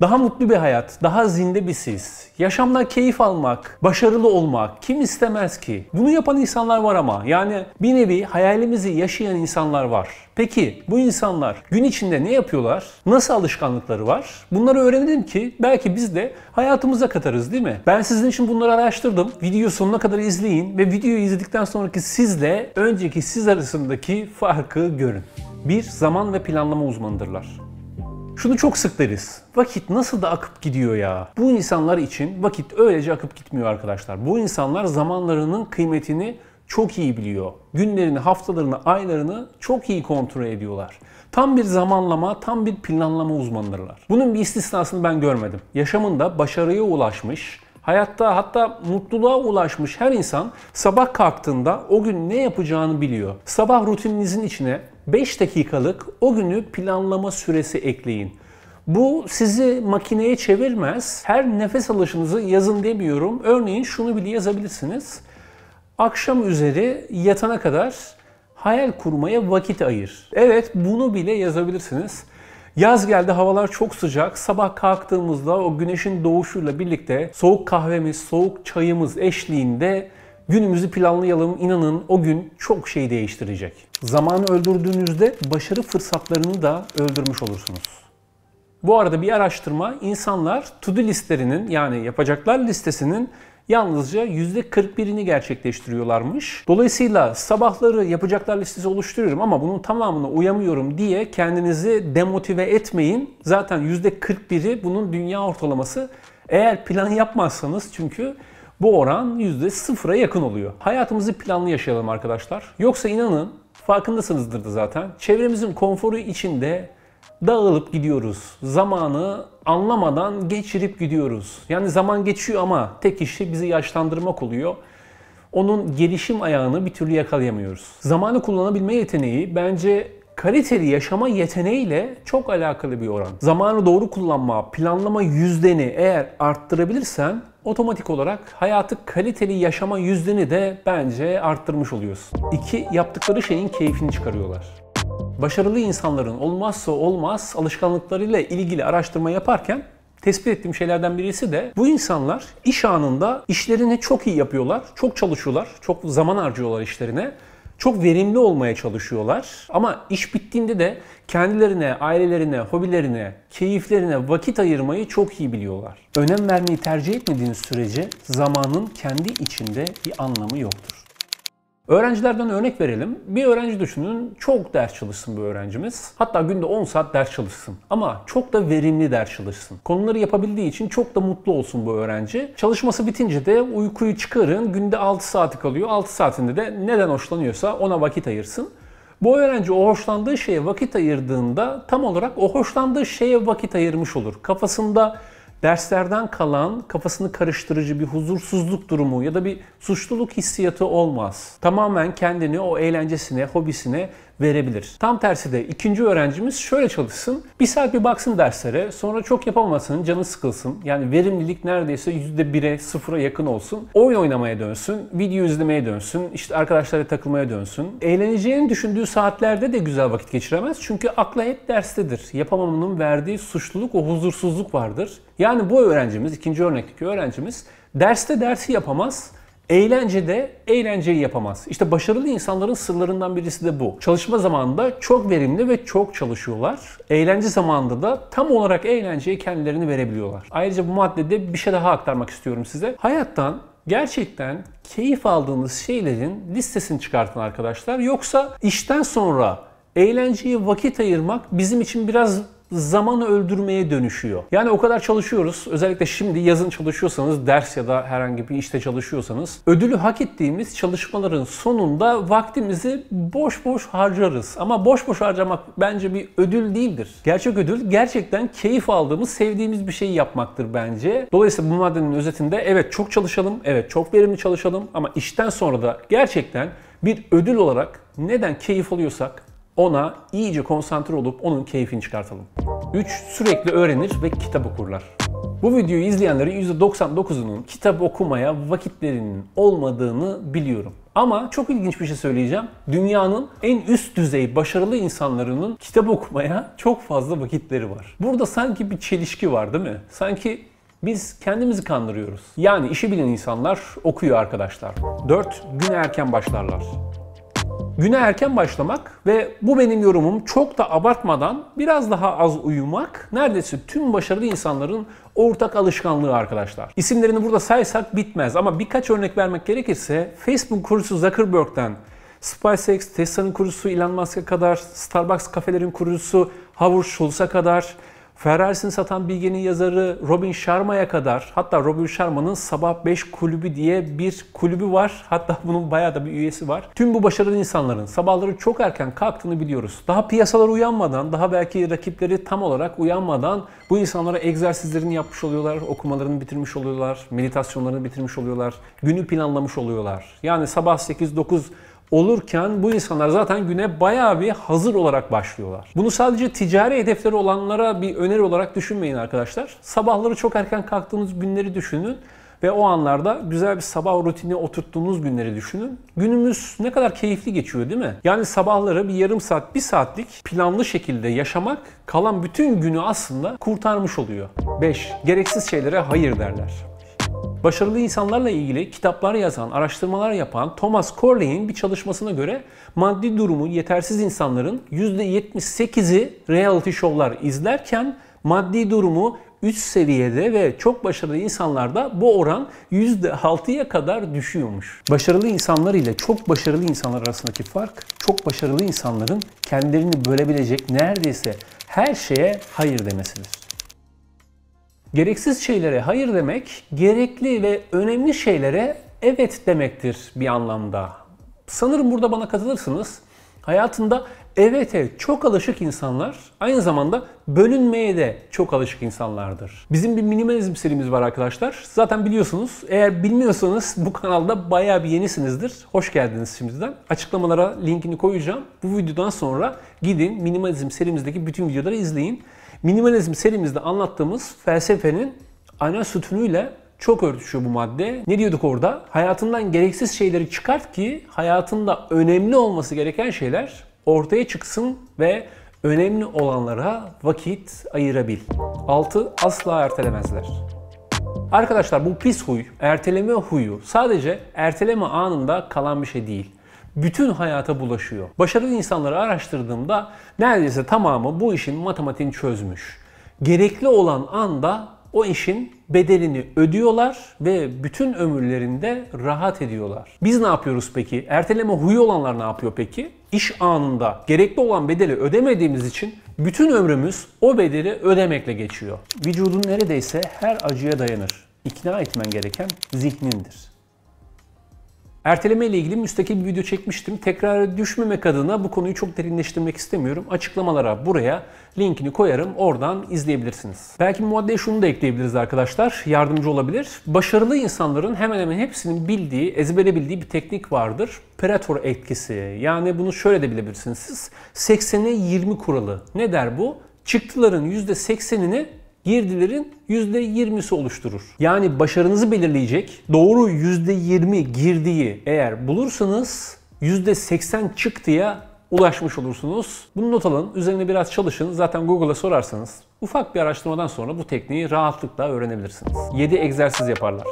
Daha mutlu bir hayat, daha zinde bir siz, yaşamdan keyif almak, başarılı olmak kim istemez ki? Bunu yapan insanlar var ama yani bir nevi hayalimizi yaşayan insanlar var. Peki bu insanlar gün içinde ne yapıyorlar? Nasıl alışkanlıkları var? Bunları öğrenelim ki belki biz de hayatımıza katarız değil mi? Ben sizin için bunları araştırdım. Video sonuna kadar izleyin ve videoyu izledikten sonraki sizle önceki siz arasındaki farkı görün. Bir zaman ve planlama uzmanıdırlar. Şunu çok sık deriz. Vakit nasıl da akıp gidiyor ya. Bu insanlar için vakit öylece akıp gitmiyor arkadaşlar. Bu insanlar zamanlarının kıymetini çok iyi biliyor. Günlerini, haftalarını, aylarını çok iyi kontrol ediyorlar. Tam bir zamanlama, tam bir planlama uzmanlarılar. Bunun bir istisnasını ben görmedim. Yaşamında başarıya ulaşmış, hayatta hatta mutluluğa ulaşmış her insan sabah kalktığında o gün ne yapacağını biliyor. Sabah rutininizin içine 5 dakikalık o günü planlama süresi ekleyin. Bu sizi makineye çevirmez. Her nefes alışınızı yazın demiyorum. Örneğin şunu bile yazabilirsiniz. Akşam üzeri yatana kadar hayal kurmaya vakit ayır. Evet bunu bile yazabilirsiniz. Yaz geldi havalar çok sıcak. Sabah kalktığımızda o güneşin doğuşuyla birlikte soğuk kahvemiz, soğuk çayımız eşliğinde Günümüzü planlayalım. İnanın o gün çok şey değiştirecek. Zamanı öldürdüğünüzde başarı fırsatlarını da öldürmüş olursunuz. Bu arada bir araştırma insanlar to-do listelerinin yani yapacaklar listesinin yalnızca %41'ini gerçekleştiriyorlarmış. Dolayısıyla sabahları yapacaklar listesi oluşturuyorum ama bunun tamamına uyamıyorum diye kendinizi demotive etmeyin. Zaten %41'i bunun dünya ortalaması. Eğer plan yapmazsanız çünkü bu oran %0'a yakın oluyor. Hayatımızı planlı yaşayalım arkadaşlar. Yoksa inanın farkındasınızdır da zaten. Çevremizin konforu içinde dağılıp gidiyoruz. Zamanı anlamadan geçirip gidiyoruz. Yani zaman geçiyor ama tek işi bizi yaşlandırmak oluyor. Onun gelişim ayağını bir türlü yakalayamıyoruz. Zamanı kullanabilme yeteneği bence kaliteli yaşama yeteneğiyle çok alakalı bir oran. Zamanı doğru kullanma, planlama yüzdeni eğer arttırabilirsen otomatik olarak hayatı kaliteli yaşama yüzdeni de bence arttırmış oluyorsun. İki Yaptıkları şeyin keyfini çıkarıyorlar. Başarılı insanların olmazsa olmaz alışkanlıklarıyla ilgili araştırma yaparken tespit ettiğim şeylerden birisi de bu insanlar iş anında işlerini çok iyi yapıyorlar, çok çalışıyorlar, çok zaman harcıyorlar işlerine çok verimli olmaya çalışıyorlar ama iş bittiğinde de kendilerine, ailelerine, hobilerine, keyiflerine vakit ayırmayı çok iyi biliyorlar. Önem vermeyi tercih etmediğiniz sürece zamanın kendi içinde bir anlamı yoktur. Öğrencilerden örnek verelim. Bir öğrenci düşünün çok ders çalışsın bu öğrencimiz. Hatta günde 10 saat ders çalışsın. Ama çok da verimli ders çalışsın. Konuları yapabildiği için çok da mutlu olsun bu öğrenci. Çalışması bitince de uykuyu çıkarın. Günde 6 saati kalıyor. 6 saatinde de neden hoşlanıyorsa ona vakit ayırsın. Bu öğrenci o hoşlandığı şeye vakit ayırdığında tam olarak o hoşlandığı şeye vakit ayırmış olur. Kafasında derslerden kalan kafasını karıştırıcı bir huzursuzluk durumu ya da bir suçluluk hissiyatı olmaz. Tamamen kendini o eğlencesine, hobisine verebilir. Tam tersi de ikinci öğrencimiz şöyle çalışsın. Bir saat bir baksın derslere sonra çok yapamasın canı sıkılsın. Yani verimlilik neredeyse %1'e sıfıra yakın olsun. Oyun oynamaya dönsün. Video izlemeye dönsün. işte arkadaşlara takılmaya dönsün. Eğleneceğini düşündüğü saatlerde de güzel vakit geçiremez. Çünkü akla hep derstedir. Yapamamanın verdiği suçluluk o huzursuzluk vardır. Yani bu öğrencimiz, ikinci örnekteki öğrencimiz derste dersi yapamaz Eğlencede eğlenceyi yapamaz. İşte başarılı insanların sırlarından birisi de bu. Çalışma zamanında çok verimli ve çok çalışıyorlar. Eğlence zamanında da tam olarak eğlenceye kendilerini verebiliyorlar. Ayrıca bu maddede bir şey daha aktarmak istiyorum size. Hayattan gerçekten keyif aldığınız şeylerin listesini çıkartın arkadaşlar. Yoksa işten sonra eğlenceye vakit ayırmak bizim için biraz Zaman öldürmeye dönüşüyor. Yani o kadar çalışıyoruz. Özellikle şimdi yazın çalışıyorsanız, ders ya da herhangi bir işte çalışıyorsanız ödülü hak ettiğimiz çalışmaların sonunda vaktimizi boş boş harcarız. Ama boş boş harcamak bence bir ödül değildir. Gerçek ödül gerçekten keyif aldığımız, sevdiğimiz bir şeyi yapmaktır bence. Dolayısıyla bu maddenin özetinde evet çok çalışalım, evet çok verimli çalışalım ama işten sonra da gerçekten bir ödül olarak neden keyif alıyorsak, ona iyice konsantre olup onun keyfini çıkartalım. 3. Sürekli öğrenir ve kitap okurlar. Bu videoyu izleyenlerin %99'unun kitap okumaya vakitlerinin olmadığını biliyorum. Ama çok ilginç bir şey söyleyeceğim. Dünyanın en üst düzey başarılı insanlarının kitap okumaya çok fazla vakitleri var. Burada sanki bir çelişki var değil mi? Sanki biz kendimizi kandırıyoruz. Yani işi bilen insanlar okuyor arkadaşlar. 4. Güne erken başlarlar güne erken başlamak ve bu benim yorumum çok da abartmadan biraz daha az uyumak neredeyse tüm başarılı insanların ortak alışkanlığı arkadaşlar. İsimlerini burada saysak bitmez ama birkaç örnek vermek gerekirse Facebook kurucusu Zuckerberg'den SpaceX, Tesla'nın kurucusu Elon Musk'a kadar, Starbucks kafelerin kurucusu Howard Schultz'a kadar, Ferraris'ini satan bilgenin yazarı Robin Sharma'ya kadar hatta Robin Sharma'nın Sabah 5 kulübü diye bir kulübü var. Hatta bunun bayağı da bir üyesi var. Tüm bu başarılı insanların sabahları çok erken kalktığını biliyoruz. Daha piyasalar uyanmadan, daha belki rakipleri tam olarak uyanmadan bu insanlara egzersizlerini yapmış oluyorlar, okumalarını bitirmiş oluyorlar, meditasyonlarını bitirmiş oluyorlar, günü planlamış oluyorlar. Yani sabah 8-9 olurken bu insanlar zaten güne bayağı bir hazır olarak başlıyorlar. Bunu sadece ticari hedefleri olanlara bir öneri olarak düşünmeyin arkadaşlar. Sabahları çok erken kalktığınız günleri düşünün ve o anlarda güzel bir sabah rutini oturttuğunuz günleri düşünün. Günümüz ne kadar keyifli geçiyor değil mi? Yani sabahları bir yarım saat, bir saatlik planlı şekilde yaşamak kalan bütün günü aslında kurtarmış oluyor. 5. Gereksiz şeylere hayır derler başarılı insanlarla ilgili kitaplar yazan, araştırmalar yapan Thomas Corley'in bir çalışmasına göre maddi durumu yetersiz insanların %78'i reality show'lar izlerken maddi durumu üst seviyede ve çok başarılı insanlarda bu oran %6'ya kadar düşüyormuş. Başarılı insanlar ile çok başarılı insanlar arasındaki fark çok başarılı insanların kendilerini bölebilecek neredeyse her şeye hayır demesidir. Gereksiz şeylere hayır demek, gerekli ve önemli şeylere evet demektir bir anlamda. Sanırım burada bana katılırsınız. Hayatında evet'e çok alışık insanlar aynı zamanda bölünmeye de çok alışık insanlardır. Bizim bir minimalizm serimiz var arkadaşlar. Zaten biliyorsunuz. Eğer bilmiyorsanız bu kanalda bayağı bir yenisinizdir. Hoş geldiniz şimdiden. Açıklamalara linkini koyacağım. Bu videodan sonra gidin minimalizm serimizdeki bütün videoları izleyin. Minimalizm serimizde anlattığımız felsefenin ana sütunuyla çok örtüşüyor bu madde. Ne diyorduk orada? Hayatından gereksiz şeyleri çıkart ki hayatında önemli olması gereken şeyler ortaya çıksın ve önemli olanlara vakit ayırabil. 6. Asla ertelemezler. Arkadaşlar bu pis huy, erteleme huyu sadece erteleme anında kalan bir şey değil bütün hayata bulaşıyor. Başarılı insanları araştırdığımda neredeyse tamamı bu işin matematiğini çözmüş. Gerekli olan anda o işin bedelini ödüyorlar ve bütün ömürlerinde rahat ediyorlar. Biz ne yapıyoruz peki? Erteleme huyu olanlar ne yapıyor peki? İş anında gerekli olan bedeli ödemediğimiz için bütün ömrümüz o bedeli ödemekle geçiyor. Vücudun neredeyse her acıya dayanır. İkna etmen gereken zihnindir. Erteleme ile ilgili müstakil bir video çekmiştim. Tekrar düşmemek adına bu konuyu çok derinleştirmek istemiyorum. Açıklamalara buraya linkini koyarım. Oradan izleyebilirsiniz. Belki maddeye şunu da ekleyebiliriz arkadaşlar. Yardımcı olabilir. Başarılı insanların hemen hemen hepsinin bildiği, ezbere bildiği bir teknik vardır. Predator etkisi. Yani bunu şöyle de bilebilirsiniz siz. 80'e 20 kuralı. Ne der bu? Çıktıların %80'ini girdilerin %20'si oluşturur. Yani başarınızı belirleyecek doğru %20 girdiyi eğer bulursanız %80 çıktıya ulaşmış olursunuz. Bunu not alın, üzerine biraz çalışın. Zaten Google'a sorarsanız ufak bir araştırmadan sonra bu tekniği rahatlıkla öğrenebilirsiniz. 7 egzersiz yaparlar.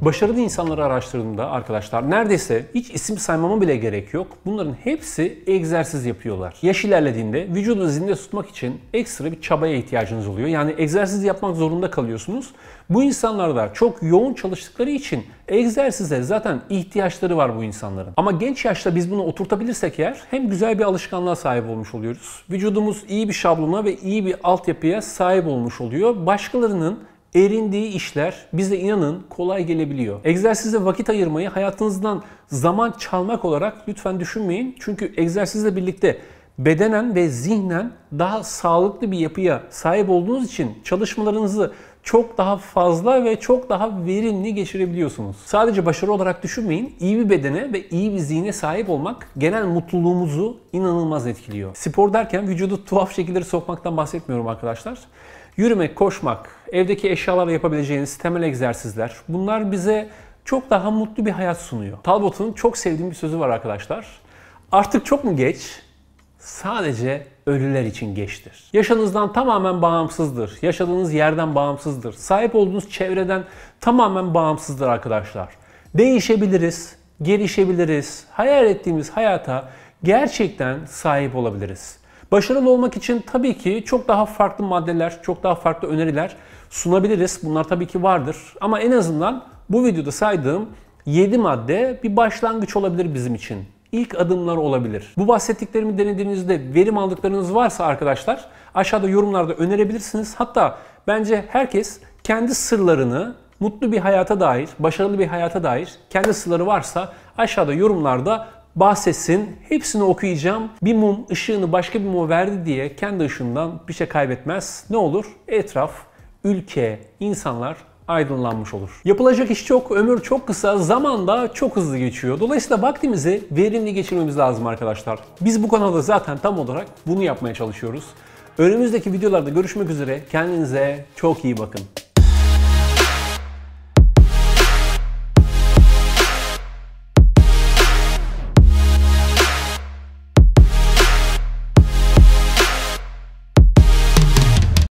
Başarılı insanları araştırdığımda arkadaşlar neredeyse hiç isim saymama bile gerek yok. Bunların hepsi egzersiz yapıyorlar. Yaş ilerlediğinde vücudu zinde tutmak için ekstra bir çabaya ihtiyacınız oluyor. Yani egzersiz yapmak zorunda kalıyorsunuz. Bu insanlar da çok yoğun çalıştıkları için egzersize zaten ihtiyaçları var bu insanların. Ama genç yaşta biz bunu oturtabilirsek eğer hem güzel bir alışkanlığa sahip olmuş oluyoruz. Vücudumuz iyi bir şablona ve iyi bir altyapıya sahip olmuş oluyor. Başkalarının erindiği işler bize inanın kolay gelebiliyor. Egzersize vakit ayırmayı hayatınızdan zaman çalmak olarak lütfen düşünmeyin. Çünkü egzersizle birlikte bedenen ve zihnen daha sağlıklı bir yapıya sahip olduğunuz için çalışmalarınızı çok daha fazla ve çok daha verimli geçirebiliyorsunuz. Sadece başarı olarak düşünmeyin. İyi bir bedene ve iyi bir zihne sahip olmak genel mutluluğumuzu inanılmaz etkiliyor. Spor derken vücudu tuhaf şekilleri sokmaktan bahsetmiyorum arkadaşlar. Yürümek, koşmak, evdeki eşyalarla yapabileceğiniz temel egzersizler bunlar bize çok daha mutlu bir hayat sunuyor. Talbot'un çok sevdiğim bir sözü var arkadaşlar. Artık çok mu geç? Sadece ölüler için geçtir. Yaşanızdan tamamen bağımsızdır. Yaşadığınız yerden bağımsızdır. Sahip olduğunuz çevreden tamamen bağımsızdır arkadaşlar. Değişebiliriz, gelişebiliriz. Hayal ettiğimiz hayata gerçekten sahip olabiliriz. Başarılı olmak için tabii ki çok daha farklı maddeler, çok daha farklı öneriler sunabiliriz. Bunlar tabii ki vardır. Ama en azından bu videoda saydığım 7 madde bir başlangıç olabilir bizim için. İlk adımlar olabilir. Bu bahsettiklerimi denediğinizde verim aldıklarınız varsa arkadaşlar aşağıda yorumlarda önerebilirsiniz. Hatta bence herkes kendi sırlarını mutlu bir hayata dair, başarılı bir hayata dair kendi sırları varsa aşağıda yorumlarda bahsetsin. Hepsini okuyacağım. Bir mum ışığını başka bir mum verdi diye kendi ışığından bir şey kaybetmez. Ne olur? Etraf, ülke, insanlar aydınlanmış olur. Yapılacak iş çok, ömür çok kısa, zaman da çok hızlı geçiyor. Dolayısıyla vaktimizi verimli geçirmemiz lazım arkadaşlar. Biz bu kanalda zaten tam olarak bunu yapmaya çalışıyoruz. Önümüzdeki videolarda görüşmek üzere. Kendinize çok iyi bakın.